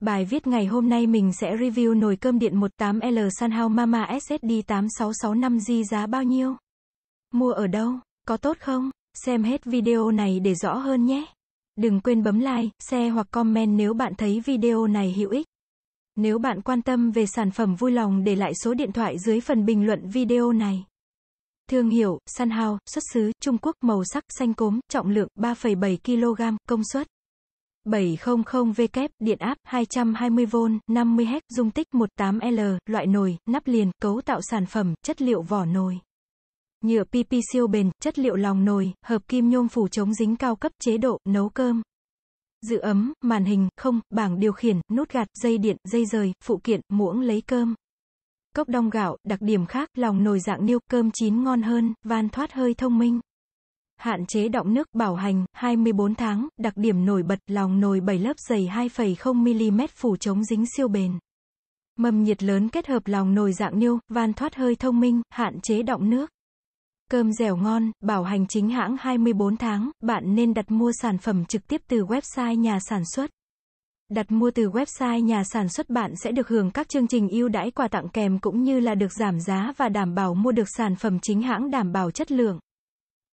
Bài viết ngày hôm nay mình sẽ review nồi cơm điện 18L Sanhao Mama SSD 8665G giá bao nhiêu? Mua ở đâu? Có tốt không? Xem hết video này để rõ hơn nhé. Đừng quên bấm like, share hoặc comment nếu bạn thấy video này hữu ích. Nếu bạn quan tâm về sản phẩm vui lòng để lại số điện thoại dưới phần bình luận video này. Thương hiệu, Sanhao, xuất xứ, Trung Quốc, màu sắc, xanh cốm, trọng lượng, 3,7 kg, công suất. 700W, e điện áp 220V, 50Hz, dung tích 18L, loại nồi, nắp liền, cấu tạo sản phẩm, chất liệu vỏ nồi. Nhựa PP siêu bền, chất liệu lòng nồi, hợp kim nhôm phủ chống dính cao cấp chế độ, nấu cơm. Giữ ấm, màn hình, không, bảng điều khiển, nút gạt, dây điện, dây rời, phụ kiện, muỗng lấy cơm. Cốc đong gạo, đặc điểm khác, lòng nồi dạng niêu, cơm chín ngon hơn, van thoát hơi thông minh hạn chế động nước, bảo hành, 24 tháng, đặc điểm nổi bật, lòng nồi 7 lớp dày 2,0mm phủ chống dính siêu bền. Mầm nhiệt lớn kết hợp lòng nồi dạng niêu, van thoát hơi thông minh, hạn chế động nước. Cơm dẻo ngon, bảo hành chính hãng 24 tháng, bạn nên đặt mua sản phẩm trực tiếp từ website nhà sản xuất. Đặt mua từ website nhà sản xuất bạn sẽ được hưởng các chương trình ưu đãi quà tặng kèm cũng như là được giảm giá và đảm bảo mua được sản phẩm chính hãng đảm bảo chất lượng.